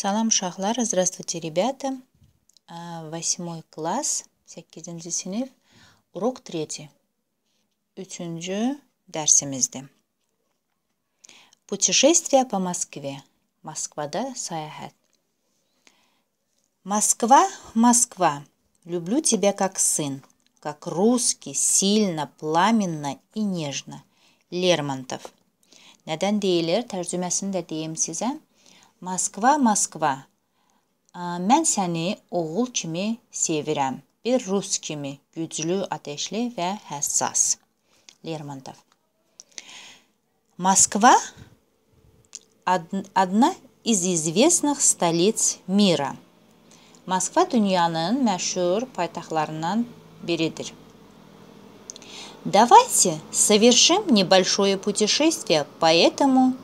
салам шахлар здравствуйте ребята а, восьмой класс sakkizinchi sinf урок третий uchinchi darsimizda путешествие по москве Москва-да, саяхат москва москва люблю тебя как сын как русский сильно пламенно и нежно лермонтов надан дейлер, tarjumasini da дейм size Moskva, Moskva. Mən səni oğul kimi sevirəm. Bir rus kimi, güclü, atəşli və həssas. Lermontov. Москва одна из известных столиц мира. Moskva dünyanın məşhur paytaxtlarından biridir. Давайте совершим небольшое путешествие по этому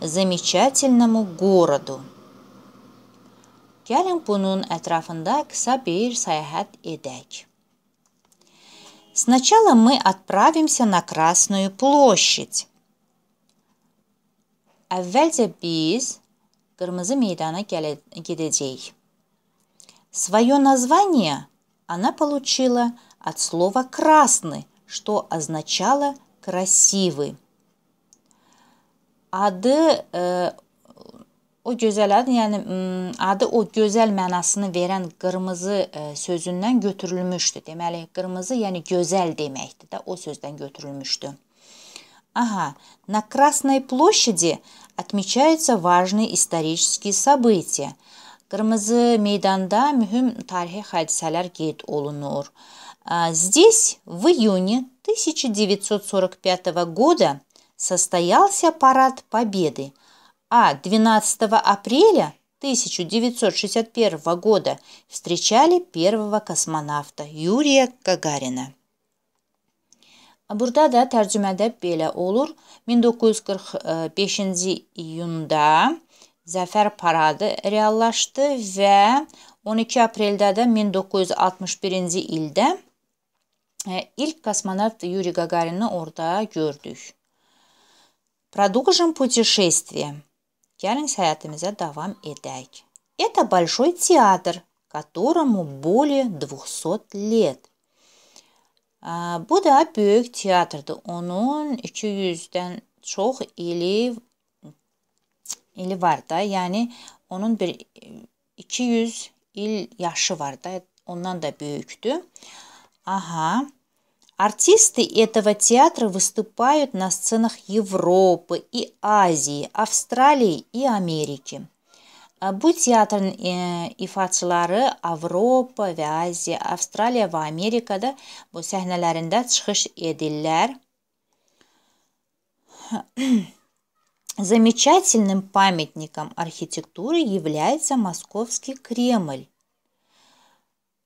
замечательному городу. Gəlin bunun ətrafında qısa bir səyahət edək. Сначала мы отправимся на Красную площадь. Əvvəlcə biz Qırmızı meydana gedəcəyik. Свое название она получила от слова «красный», что означало «красивый». adı ə, e, o gözəl ad, yəni adı o gözəl mənasını verən qırmızı ə, e, sözündən götürülmüşdü. Deməli, qırmızı yəni gözəl deməkdir də, o sözdən götürülmüşdü. Ага, на Красной площади отмечаются важные исторические события. Qırmızı meydanda mühüm tarixi hadisələr qeyd olunur. Здесь в июне 1945 года состоялся парад Победы, а 12 апреля 1961 года встречали первого космонавта Юрия Гагарина. Burada da tərcümədə belə olur. 1945-ci iyunda Zəfər paradı reallaşdı və 12 apreldə də 1961-ci ildə ilk kosmonavt Yuri Qagarini orada gördük. Продолжим путешествие. Yarın seyahatimize devam edek. Это большой театр, которому более 200 лет. Bu da böyük teatrdır. Onun 200-dən çox ili ili var da. Yəni onun bir 200 il yaşı var da. Ondan da böyükdür. Aha. Артисты этого театра выступают на сценах Европы и Азии, Австралии и Америки. Бу театрын ифатчылары Авропа və Азия, Avstraliya və Amerikada bu səhnələrində çıxış edirlər. Замечательным памятником архитектуры является Московский Кремль.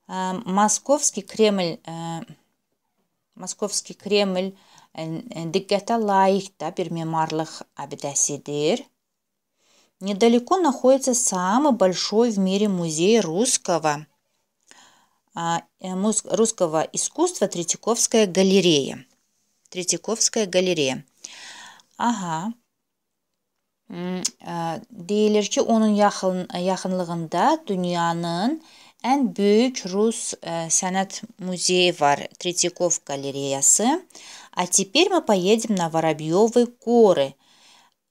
Эм, Московский Кремль э, Московский Кремль диqqətə layiq də bir memarlıq abidəsidir. Недалеко находится самый большой в мире музей русского, а, э, русского искусства Третьяковская галерея. Третьяковская галерея. Ага. Deyilir э, он яхан yaxın, yaxınlığında Ən böyük rus э, sənət muzeyi var, Третьяков galereyası. А теперь мы поедем на Воробьёвы горы.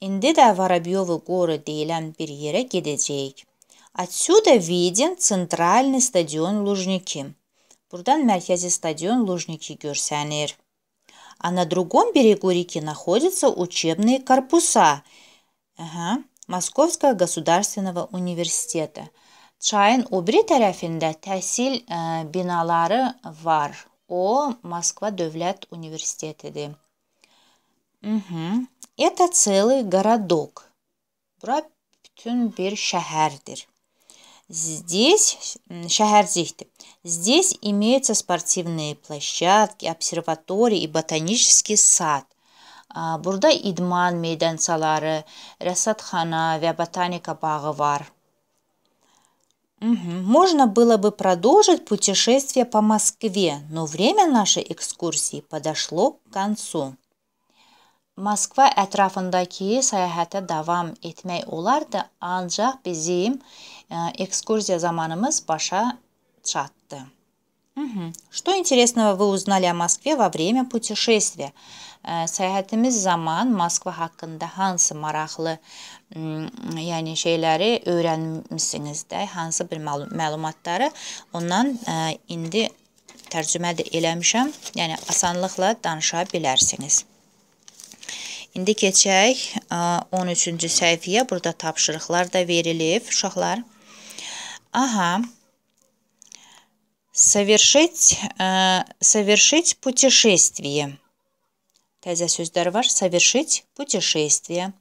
İndi də Воробьёвы горы deyilən bir yerə gedəcəyik. Отсюда виден центральный стадион Лужники. Buradan merkezi стадион Лужники görsənir. А на другом берегу реки находятся учебные корпуса ага, Московского государственного университета – Çayın o biri tərəfində təhsil e, binaları var. O Moskva Dövlət Universitetidir. Угу. Это целый городок. Bura bütün bir şəhərdir. Здесь шахарзихте. Здесь имеются спортивные площадки, обсерватории и ботанический сад. Burada idman meydançaları, rəsədxana və botanika bağı var. Можно было бы продолжить путешествие по Москве, но время нашей экскурсии подошло к концу. Moskva ətrafındakı səyahətə davam etmək olardı, ancaq bizim ekskursiya zamanımız başa çatdı. Угу. Что интересного вы узнали о Москве во время путешествия? Səyahətimiz zaman Moskva haqqında hansı maraqlı, yəni şeyləri öyrənmisiniz də, hansı bir məlumatları ondan indi tərcümə də eləmişəm. Yəni asanlıqla danışa bilərsiniz. İndi keçək 13-cü səhifəyə. Burada tapşırıqlar da verilib uşaqlar. Aha. Совершить, э, совершить путешествие. Təzə sözlər var. Совершить путешествие.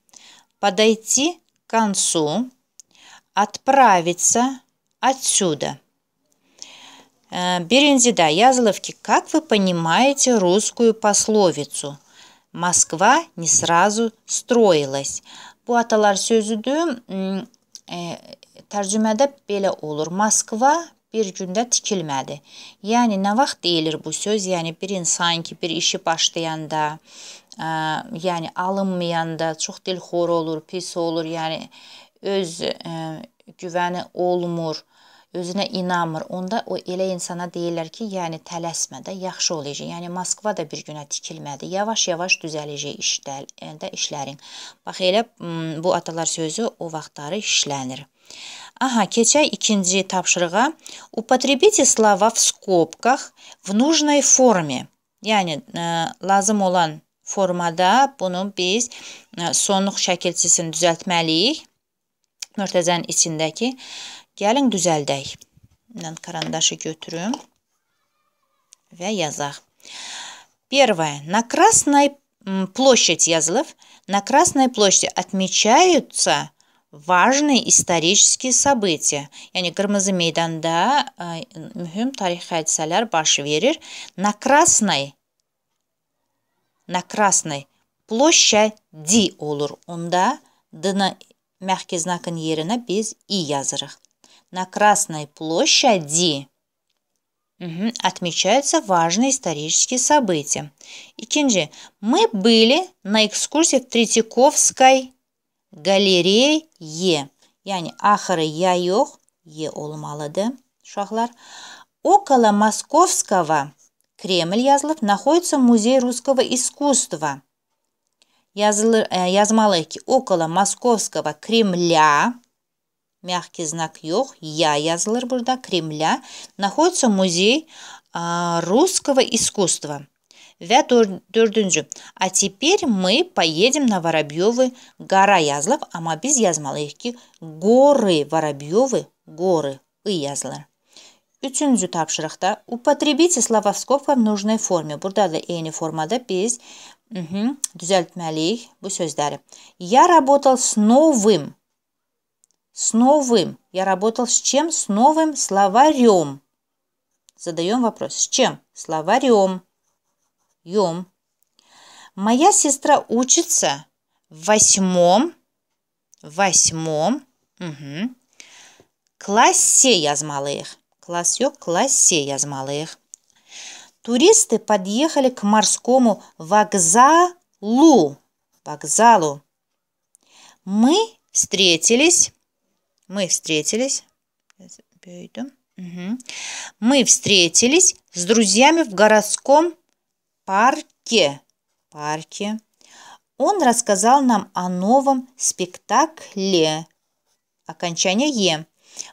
Подойти к концу. Отправиться отсюда. Э, Берензида Язловки, как вы понимаете русскую пословицу? Москва не сразу строилась. Bu atalar sözüdür. E, tərcümədə belə olur. bir gündə tikilmədi. Yəni nə vaxt deyilir bu söz? Yəni bir insan ki, bir işi başlayanda, ə, yəni alınmayanda çox dilxor olur, pis olur, yəni öz ə, güvəni olmur özünə inanmır. Onda o elə insana deyirlər ki, yəni tələsmə də, yaxşı olacaq. Yəni Moskva da bir günə tikilmədi. Yavaş-yavaş düzələcək işlər, də işlərin. Bax elə bu atalar sözü o vaxtları işlənir. Ага, keçək ikinci tapşırığa. Употребите слова в скобках в нужной форме. Yəni, lazım olan formada bunu biz sonluq şəkilçisini düzəltməliyik. Mörtəzənin içindəki. Gəlin düzəldək. Mən karandaşı götürüm və yazaq. Первое. На Красной площадь yazılıb. На Красной площади отмечаются важные исторические события. Yani Кырмызы мейданда mühüm тарихи hadisələr baş verir. На Красной на Красной площади olur. Onda D-ны мягкий знакын yerine biz и yazırıq. На Красной площади угу, отмечаются важные исторические события. И İkinci, мы были на экскурсии в Третьяковской Galereye yani ahırı ya yok ye olmalıdı шахлар Около Московского Кремль язлов находится музей русского искусства. язл e, э, около Московского Кремля мягкий знак yok я язлар burada Кремля находится музей э, русского искусства. Və dördüncü. А теперь мы поедем на Воробьевы гора Язлов. Ama biz yazmalıyıq ki, горы Воробьевы, горы, и yazılır. Üçüncü tapşırıqda употребите слова в скобках в нужной форме. Burada da eyni formada biz Hı -hı, düzəltməliyik bu sözləri. Я работал с новым. С новым. Я работал с чем? С новым словарем. Задаем вопрос. С чем? Словарем. Йом. Моя сестра учится в восьмом, восьмом угу, классе язмалых. Класс йо, классе язмалых. Туристы подъехали к морскому вокзалу. Вокзалу. Мы встретились. Мы встретились. Угу. Мы встретились с друзьями в городском парке. парке. Он рассказал нам о новом спектакле. Окончание «е».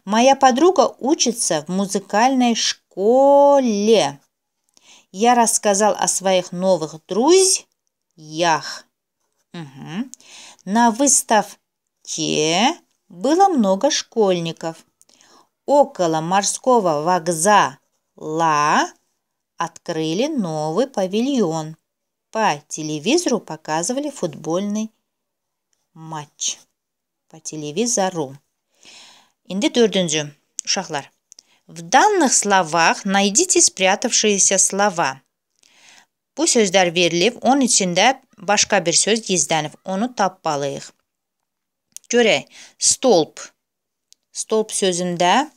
Моя подруга учится в музыкальной школе. Я рассказал о своих новых друзьях. Угу. На выставке было много школьников. Около морского вокзала открыли новый павильон. По телевизору показывали футбольный матч. По телевизору. Инде дөрдінжі. Ушақлар. В данных словах найдите спрятавшиеся слова. Пусть sözlər verilib, onun içində başqa bir söz gizlənib. Onu tapmalıyıq. Görək, stolp. Stolp sözündə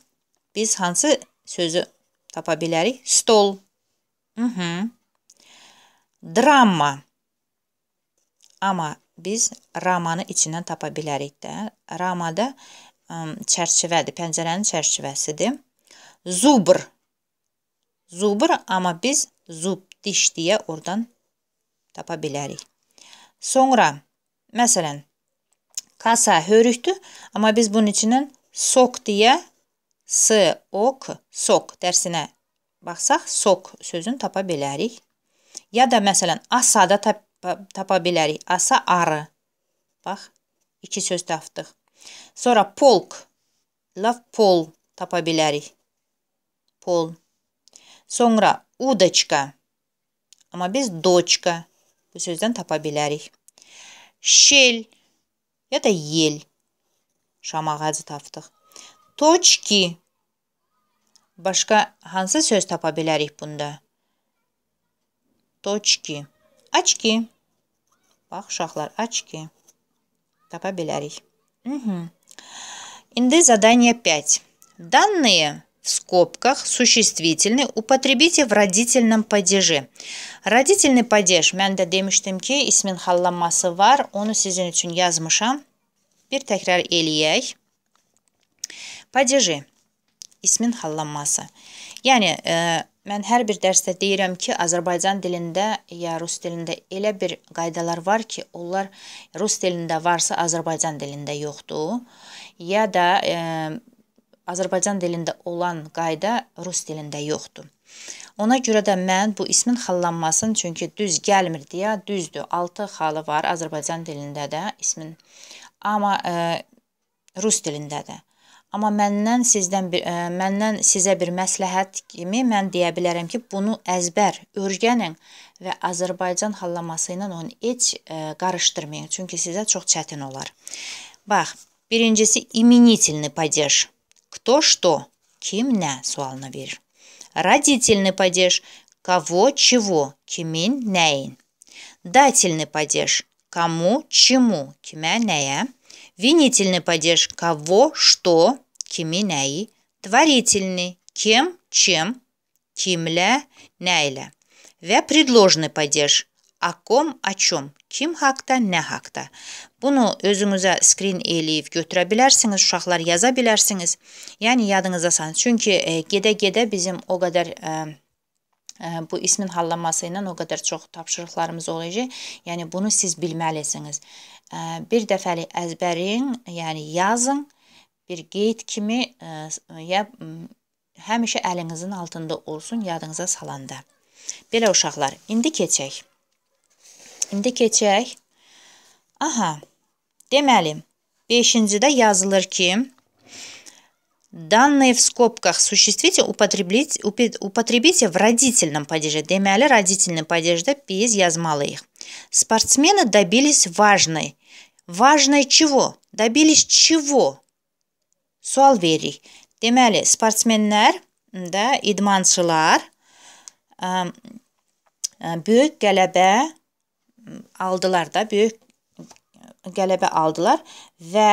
biz hansı sözü tapa bilərik? Stol. Hı-hı. Drama. Amma biz ramanı içindən tapa bilərik də. Ramada ə, çərçivədir, pəncərənin çərçivəsidir. Zubr. Zubr, amma biz zub, diş deyə oradan tapa bilərik. Sonra, məsələn, kasa hörükdür, amma biz bunun içindən sok deyə s, ok, sok dərsinə baxsaq sok sözünü tapa bilərik. Ya da məsələn asada tapa, tapa bilərik. Asa arı. Bax, iki söz tapdıq. Sonra polk. Laf pol tapa bilərik. Pol. Sonra udoçka. Amma biz doçka bu sözdən tapa bilərik. Şel ya da yel. Şam ağacı tapdıq. Toçki Başqa hansı söz tapa bilərik bunda? Toçki. Açki. Bax uşaqlar, açki. Tapa bilərik. Угу. Инды задание 5. Данные в скобках существительный употребите в родительном падеже. Родительный падеж mən də demişdim ki, ismin hallanması var. Onu sizin üçün yazmışam. Bir təkrar eləyək. Падежи. ismin hallanması. Yəni e, mən hər bir dərsdə deyirəm ki, Azərbaycan dilində ya rus dilində elə bir qaydalar var ki, onlar rus dilində varsa Azərbaycan dilində yoxdur. Ya da e, Azərbaycan dilində olan qayda rus dilində yoxdur. Ona görə də mən bu ismin xallanmasını, çünki düz gəlmir deyə, düzdür, 6 xalı var Azərbaycan dilində də ismin. Amma e, rus dilində də. Amma məndən sizdən bir ə, e, məndən sizə bir məsləhət kimi mən deyə bilərəm ki, bunu əzbər öyrənin və Azərbaycan hallaması ilə onu heç ə, e, qarışdırmayın, çünki sizə çox çətin olar. Bax, birincisi именительный падеж. Кто что? Kim nə sualını verir. Родительный падеж. Кого, чего? Kimin, nəyin? Дательный падеж. Кому, чему? Kimə, nəyə? Винительный падеж кого, что, киминеи. Творительный кем, чем, кимля, нейля. Və предложный падеж о ком, о чем, kim haqda, nə haqda. Bunu özünüzə skrin eləyib götürə bilərsiniz, uşaqlar yaza bilərsiniz. Yəni yadınızda saxlayın. Çünki gedə-gedə bizim o qədər ə, ə, bu ismin hallanması ilə o qədər çox tapşırıqlarımız olacaq. Yəni bunu siz bilməlisiniz bir dəfəlik əzbərin, yəni yazın, bir qeyd kimi e, ya həmişə əlinizin altında olsun yadınıza salanda. Belə uşaqlar, indi keçək. İndi keçək. Aha. Deməli, 5-cidə yazılır ki, Данные в скобках существите употребите, употребите в родительном падеже. Демяли родительный падежде без язмалых. Спортсмены добились важной Важное чего? Добились чего? Sual veririk. Deməli, sportsmenlər də idmançılar ə, böyük qələbə aldılar da, böyük qələbə aldılar və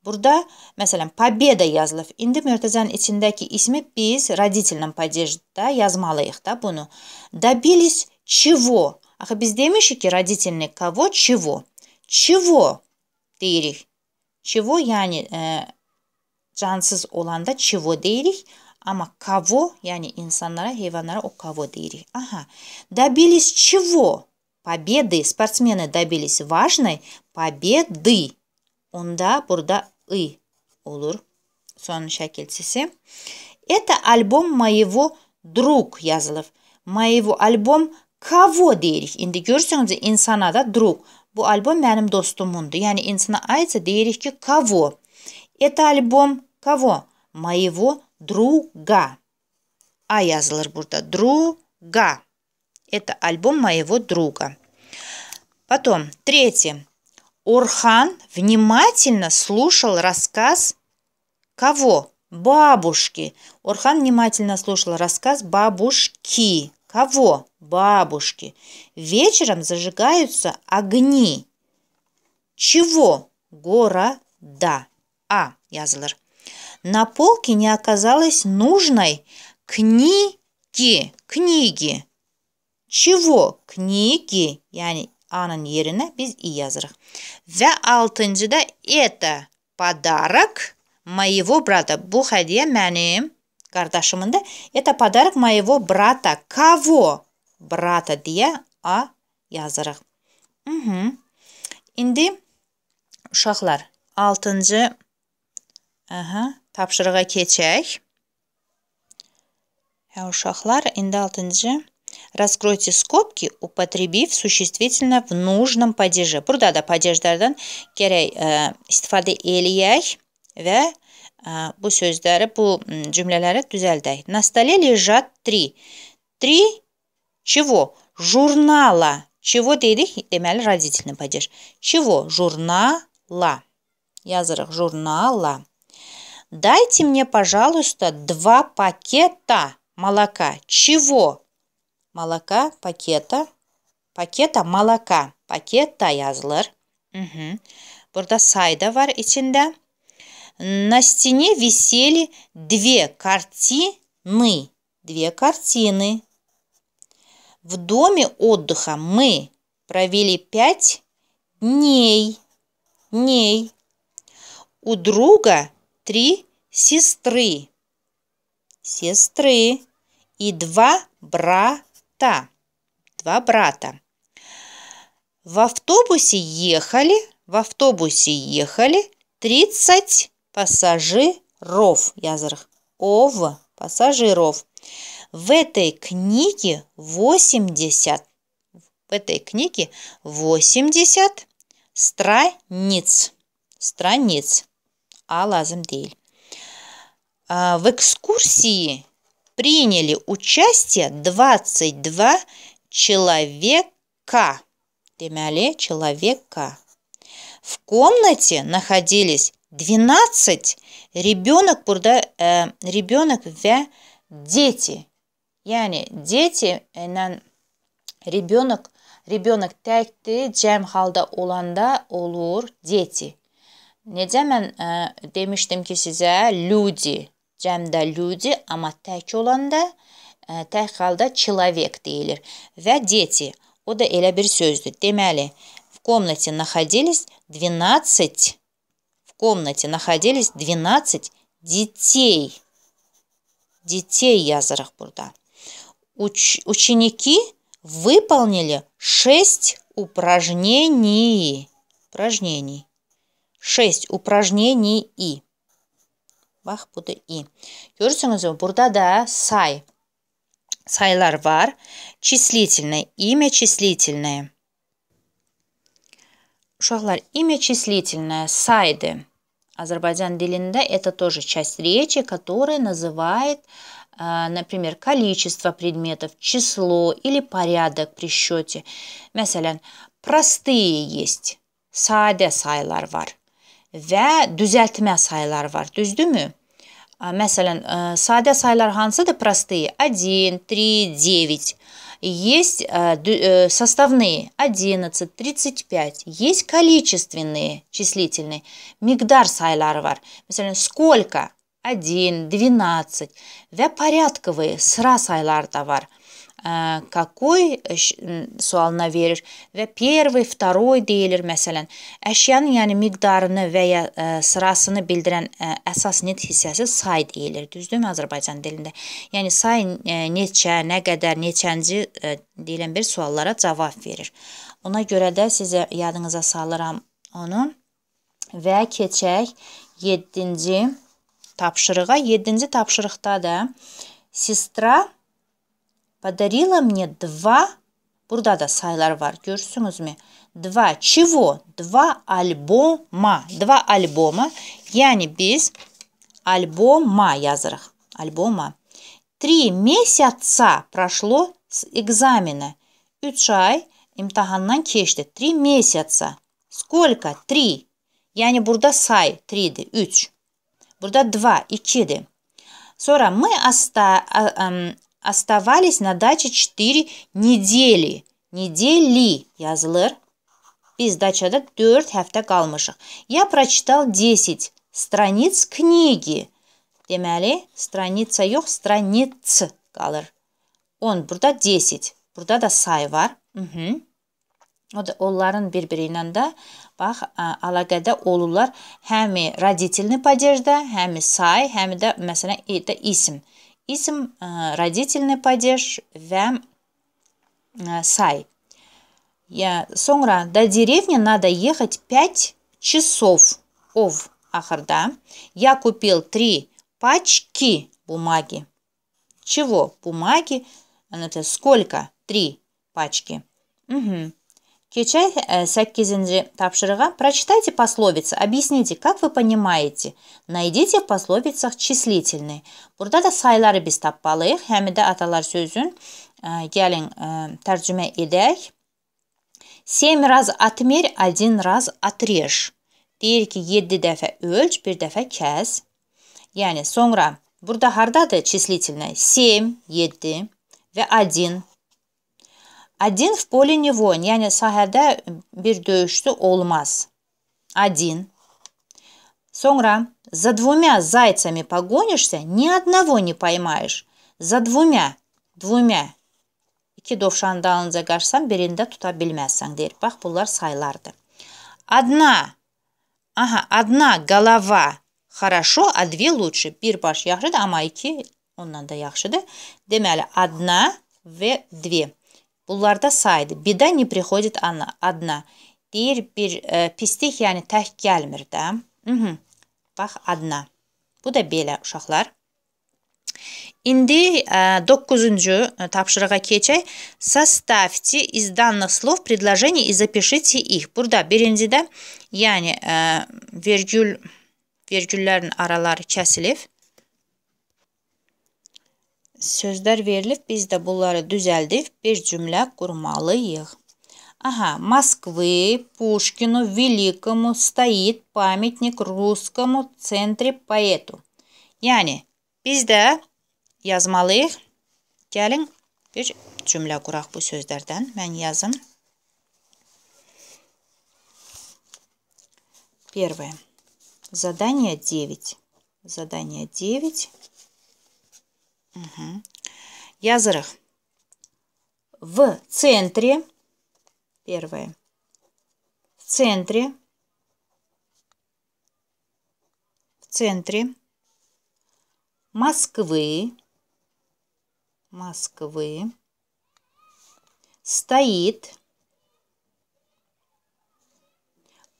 Burada, məsələn, победа yazılıb. İndi mötəzənin içindəki ismi biz родительном падежdə yazmalıyıq da bunu. Добились чего? Axı biz demişik ki, родительник кого, чего? Чего? deyirik. Чего yani e, cansız olanda çivo deyirik. Ama kavo yani insanlara, hayvanlara o kavo deyirik. Aha. Добились чего? Победы. Спортсмены добились важной победы. Onda burada ı olur. Son şekilsisi. Это альбом моего друг yazılır. Моего альбом кого deyirik. Şimdi görürsünüz insana da друг. Bu albom mənim dostumundu. Yəni insana aidsə deyirik ki, kavo. Это альбом кого? Моего друга. А yazılır burada. Друга. Это альбом моего друга. Потом, третий. Орхан внимательно слушал рассказ кого? Бабушки. Орхан внимательно слушал рассказ бабушки. Кого? Бабушки. Вечером зажигаются огни. Чего? Города. А. Язлер. На полке не оказалось нужной книги. Книги. Чего? Книги. Yani A'nın yerine biz i yazırıq. Вя Алтензида это подарок моего брата. Bu hediye Кардашымында это подарок моего брата. Кого? Брата дия а язырық. Мхм. Инди ушақлар. Алтынжы тапшырыға keçək. ұшақлар ә, ушақлар, инди алтынжы. Раскройте скобки, употребив существительно в нужном падеже. Бұрда да падеждардан керек, e, елі ек, bu sözləri, bu cümlələri düzəldək. На столе лежат три. Три чего? Журнала. Чего dedik? Deməli, родительный падеж. Чего? Журнала. Yazırıq. Журнала. Дайте мне, пожалуйста, два пакета молока. Чего? Молока, пакета. Пакета молока. Пакета yazılır. Hı Бурда Burada sayda var на стене висели две картины, две картины. В доме отдыха мы провели пять дней, дней. У друга три сестры, сестры и два брата, два брата. В автобусе ехали, в автобусе ехали тридцать пассажиров, язырх, ов, пассажиров. В этой книге 80, в этой книге 80 страниц, страниц, а дейль. А, в экскурсии приняли участие 22 человека. Демяле человека. В комнате находились 12 ribyonak burada e, ribyonak ve дети. Yani дети ilə ribyonak ribyonak təkdir, cəm halda olanda olur дети. Necə mən ə, demişdim ki, sizə люди, cəmdə люди, amma tək olanda ə, tək halda человек deyilir və дети. O da elə bir sözdür. Deməli, в комнате находились 12 комнате находились 12 детей. Детей Язарахбурда. Уч ученики выполнили 6 упражнений. Упражнений. 6 упражнений и. Бахпуда и. Görürsünüz Бурда да сай Saylar var. Числительное. Имя числительное. Uşaqlar, имя числительное. Сайды. Азербайджан dilində это тоже часть речи, которая называет, э, например, количество предметов, число или порядок при счете. Məsələn, простые есть, sadə sayılar var və düzəltmə sayılar var, düzdürmü? Məsələn, sadə sayılar hansıdır? Простые 1, 3, 9. есть э, э, составные 11, 35, есть количественные числительные. Мигдар сайлар var. сколько? 1, 12. Ve порядковые сра сайлар да какой sualına verir və первый, второй deyilir məsələn. Əşyanın yəni miqdarını və ya sırasını bildirən əsas net hissəsi say deyilir. Düzdürmü Azərbaycan dilində? Yəni say neçə, nə qədər, neçənci deyilən bir suallara cavab verir. Ona görə də sizə yadınıza salıram onu. Və keçək 7-ci tapşırığa. 7-ci tapşırıqda da sestra подарила мне два, burada da sayılar var görürsünüz mü? Два чего? Два альбома. Два альбома. я не без альбома yazarak. Альбома. Три месяца прошло с экзамена. Üç им imtihandan geçti. Три месяца. Сколько? Три. я Yani burada say. Трidi. Üç. бурда два. и İkidi. сора мы оста, а, оставались на даче 4 недели. Недели yazılır. Biz daçada 4 həftə qalmışıq. Я прочитал 10 страниц книги. Deməli, stranitsa yox, stranits qalır. 10 burada 10. Burada da say var. Hı -hı. O da onların bir-biri ilə də bax ə, əlaqədə olurlar. Həmi roditelni падежdə, həmi say, həmi də məsələn də ism. Изм э, – родительный падеж «вям э, сай». Я соңра до деревни надо ехать 5 часов. Ов ахарда. Я купил три пачки бумаги. Чего? Бумаги? Это сколько? три пачки. Угу. Кичай ci э, тапшырыға, прочитайте пословицы, объясните, как вы понимаете. Найдите в пословицах числительные. Бұрда da сайлары biz таппалық, Həm də atalar sözün Гәлін gəlin Семь раз отмер, один раз отрежь. ки, ki, 7 dəfə ölç, bir dəfə kəs. Yəni sonra burada hardadır çislitelnə? 7, 7 və 1 Один в поле него, yani sahada bir dövüştü olmaz. Один. Sonra за двумя зайцами погонишься, ни одного не поймаешь. За двумя, двумя. İki dovşan dalınca kaçsan birinde tutabilmezsen der. Bak bunlar sayılardı. Одна. Aha, одна голова. Хорошо, а две лучше. Bir baş yaxşıdır, ama iki ondan da yaxşıdır. Deməli, одна və две. Bunlarda saydı. Bidə ni приходит ana adına. Deyir bir e, pislik, yəni tək gəlmir də. Mhm. Bax adına. Bu da belə uşaqlar. İndi 9-cu tapşırığa keçək. Составьте из данных слов предложение и запишите их. Burada birincidə, yəni ə, vergül vergüllərin araları kəsilib sözlər verilib, biz də bunları düzəldib bir cümlə qurmalıyıq. Ага, Москвы, Пушкину, Великому стоит памятник русскому в центре поэту. Yəni, biz də yazmalıyıq. Gəlin, bir cümlə quraq bu sözlərdən. Mən yazım. Первое. Задание 9. Задание 9. Угу. Язырах. В центре, первое, в центре, в центре Москвы, Москвы стоит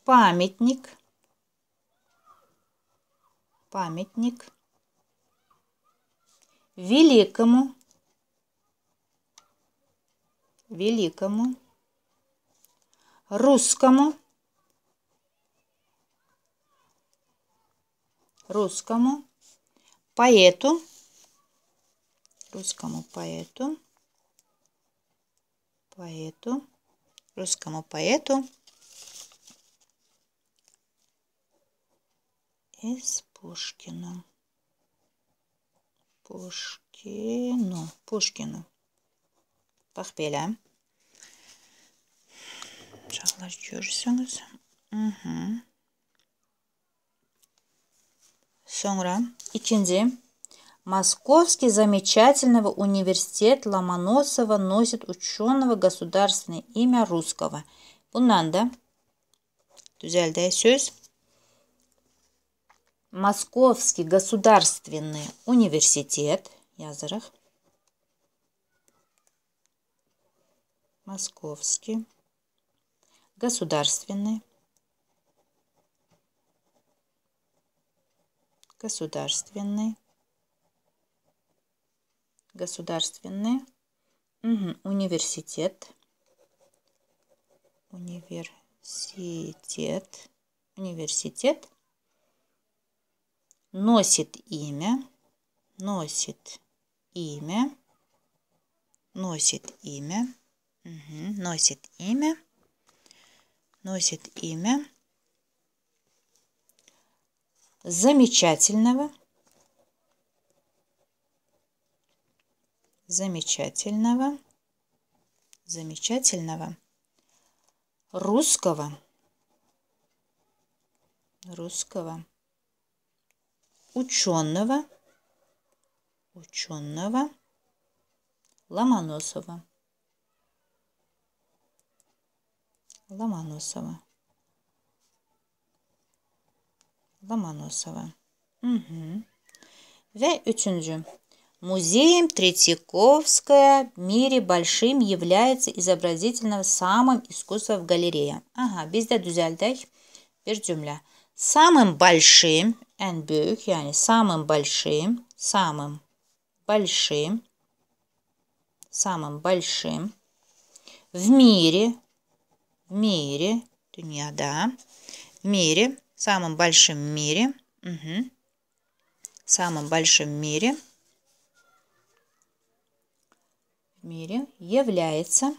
памятник, памятник великому, великому, русскому, русскому поэту, русскому поэту, поэту, русскому поэту из Пушкина. Пушкину. Пушкину. Пақпелі. Жағылар жүрсіңіз. Соңра. Ичинде. Московский замечательного университет Ломоносова носит ученого государственное имя русского. Бунанда. Түзелді сөз. Московский государственный университет Язарах. Московский государственный государственный государственный угу. университет университет университет носит имя, носит имя, носит имя, угу, носит имя, носит имя замечательного, замечательного, замечательного русского, русского ученого, ученого Ломоносова. Ломоносова. Ломоносова. Угу. Ve üçüncü. Музеем Третьяковская в мире большим является изобразительным самым искусством галерея. Ага, безде düzeldek bir Самым большим en büyük yani самым большим, самым большим, самым большим в мире, в мире, да, в мире, самым большим в мире, угу, самым большим в мире, в мире является,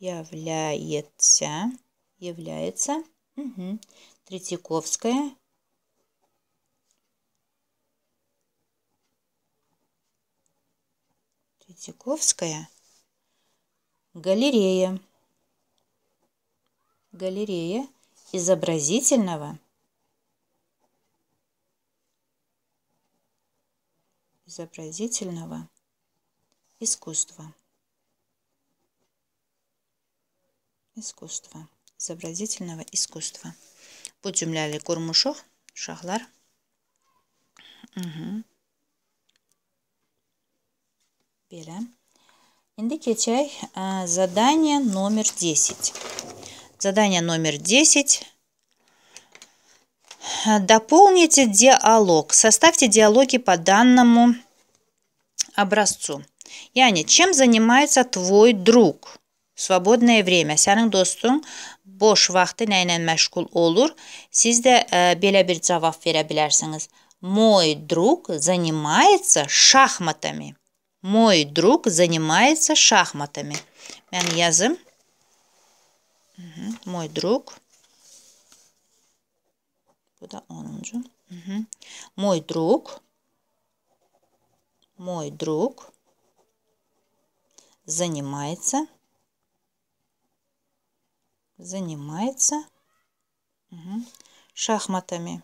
является, является, угу, Третьяковская Третьяковская. Галерея. Галерея изобразительного изобразительного искусства. Искусство. Изобразительного искусства. Bu cümləli qurmuşuq uşaqlar. Hı -hı beri Endi э, задание номер 10. Задание номер 10. Дополните диалог. Составьте диалоги по данному образцу. Яни, чем занимается твой друг? В свободное время. Сенің достың boş vaxtı nə ilə олур olur? Siz də belə bir cavab verə Мой друг занимается шахматами. Мой друг занимается шахматами. Язым. yazım. Мой друг. Bu da 10. Мой друг. Мой друг занимается занимается угу, шахматами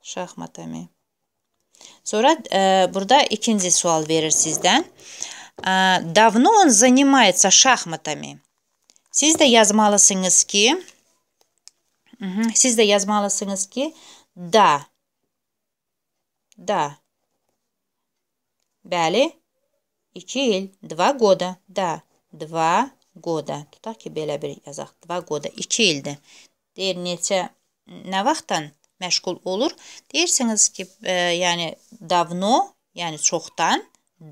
шахматами Sonra e, burada ikinci sual verir sizdən. E, давно он занимается шахматами? Siz də yazmalısınız ki, siz də yazmalısınız ki, da. Da. Bəli. 2 il, 2 года. Da. 2 года. Tutaq ki, belə bir yazaq. 2 года 2 ildir. Deyir neçə nə vaxtdan? məşğul olur. Deyirsiniz ki, e, yəni davno, yəni çoxdan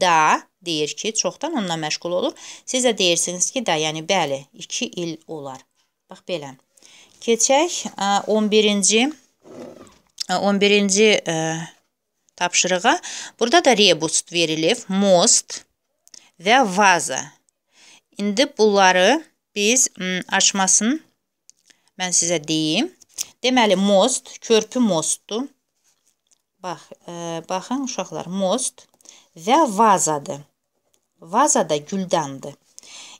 da deyir ki, çoxdan onunla məşğul olur. Siz də deyirsiniz ki, da, yəni bəli, 2 il olar. Bax belə. Keçək 11-ci e, 11-ci e, e, tapşırığa. Burada da rebus verilib, most və vaza. İndi bunları biz açmasın mən sizə deyim. Deməli, most, körpü mostdur. Bax, e, baxın uşaqlar, most və vazadır. Vaza da güldandır.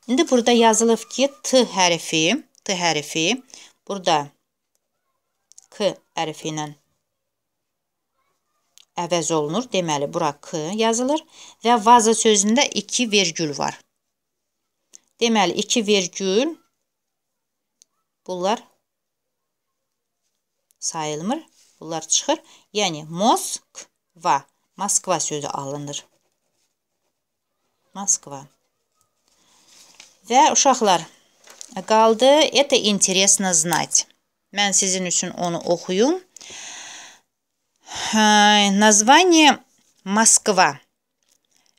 İndi burada yazılıb ki, T hərfi, T hərfi burada K hərfi ilə əvəz olunur. Deməli, bura K yazılır və vaza sözündə 2 vergül var. Deməli, 2 vergül bunlar sayılmır. Bunlar çıxır. Yəni Moskva, Moskva sözü alınır. Moskva. Və uşaqlar, qaldı это интересно знать. Mən sizin üçün onu oxuyum. Название Москва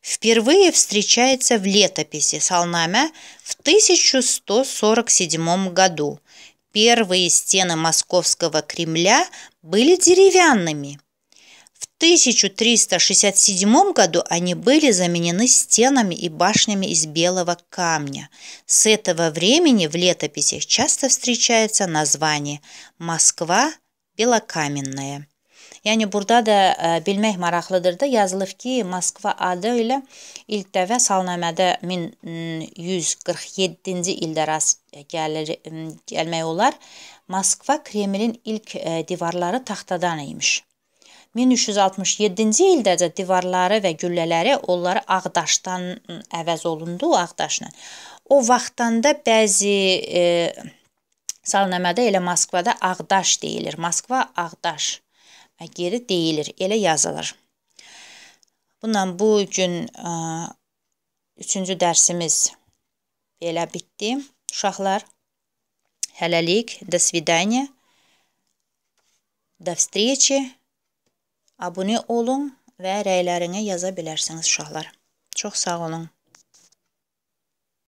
впервые встречается в летописи Салнаме в 1147 году Первые стены Московского Кремля были деревянными. В 1367 году они были заменены стенами и башнями из белого камня. С этого времени в летописях часто встречается название «Москва белокаменная». Yəni burada da ə, e, bilmək maraqlıdır da yazılıb ki, Moskva adı ilə ilk dəfə salnamədə 1147-ci ildə rast gəlir gəlmək olar. Moskva Kremlin ilk ə, e, divarları taxtadan imiş. 1367-ci ildəcə divarları və güllələri onları ağdaşdan əvəz olundu, ağdaşla. O vaxtdan da bəzi e, salnamədə elə Moskvada ağdaş deyilir. Moskva ağdaş geri deyilir, elə yazılır. Bununla bu gün e, üçüncü dərsimiz belə bitdi. Uşaqlar, hələlik, до свидания, до встречи, abunə olun və rəylərini yaza bilərsiniz uşaqlar. Çox sağ olun.